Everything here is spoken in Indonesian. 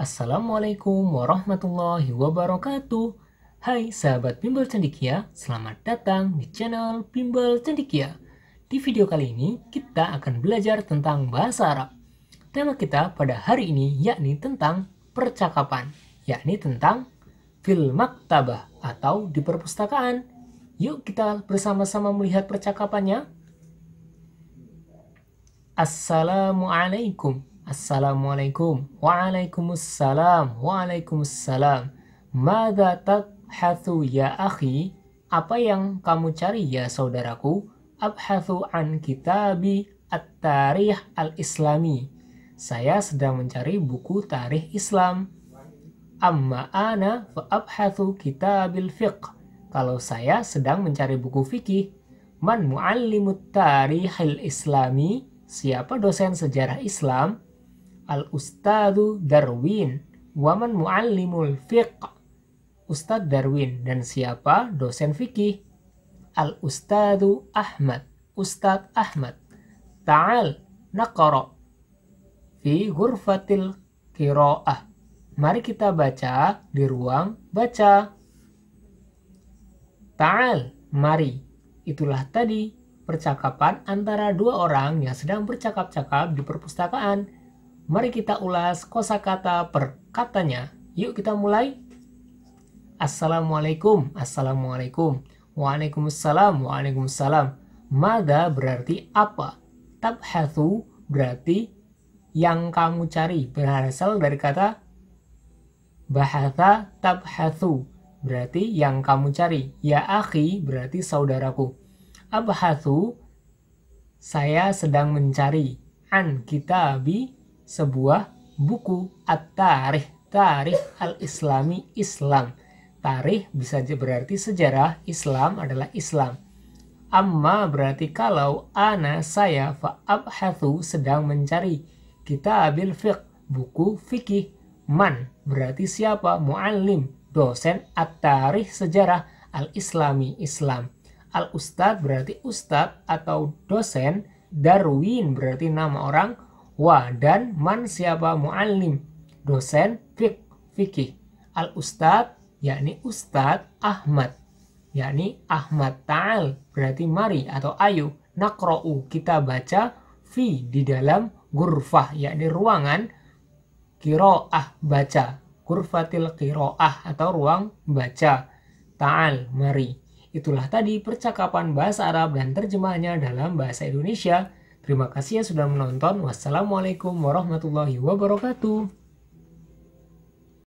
Assalamualaikum warahmatullahi wabarakatuh. Hai sahabat bimbel cendikia, selamat datang di channel bimbel cendikia. Di video kali ini kita akan belajar tentang bahasa Arab. Tema kita pada hari ini yakni tentang percakapan, yakni tentang fil maktabah atau di perpustakaan. Yuk kita bersama-sama melihat percakapannya. Assalamualaikum. Assalamualaikum. Waalaikumsalam. Waalaikumsalam. Mada tabhathu ya akhi? Apa yang kamu cari ya saudaraku? Abhathu an kitabi at Tarih al-islami. Saya sedang mencari buku tarikh Islam. Amma ana fa abhathu kitabil fiqh. Kalau saya sedang mencari buku fikih. Man muallimut tarikh al-islami? Siapa dosen sejarah Islam? Al-Ustadu Darwin Waman mu'allimul fiqh Ustad Darwin dan siapa dosen fikih? Al-Ustadu Ahmad Ustad Ahmad Ta'al naqara Fi ghurfatil kiro'ah Mari kita baca di ruang baca Ta'al mari Itulah tadi percakapan antara dua orang yang sedang bercakap-cakap di perpustakaan Mari kita ulas kosakata per katanya. Yuk kita mulai. Assalamualaikum, Assalamualaikum, Waalaikumsalam, Waalaikumsalam. Mada berarti apa? Tabhathu berarti yang kamu cari berasal dari kata bahasa tabhathu berarti yang kamu cari. Ya akhi berarti saudaraku. Abhathu saya sedang mencari an kitabi sebuah buku At-Tarikh, Tarikh Al-Islami Islam. Tarikh bisa berarti sejarah, Islam adalah Islam. Amma berarti kalau ana saya fa'abhathu sedang mencari kita ambil fiqh, buku fikih. Man berarti siapa? Muallim, dosen at-tarikh sejarah al-islami Islam. Al-ustad berarti ustad atau dosen. Darwin berarti nama orang wa dan man siapa muallim dosen fik fikih al ustad yakni ustad Ahmad yakni Ahmad Ta'al berarti mari atau ayo nakro'u kita baca fi di dalam gurfah yakni ruangan kiro'ah baca gurfatil kiro'ah atau ruang baca ta'al mari itulah tadi percakapan bahasa Arab dan terjemahnya dalam bahasa Indonesia Terima kasih yang sudah menonton. Wassalamualaikum warahmatullahi wabarakatuh.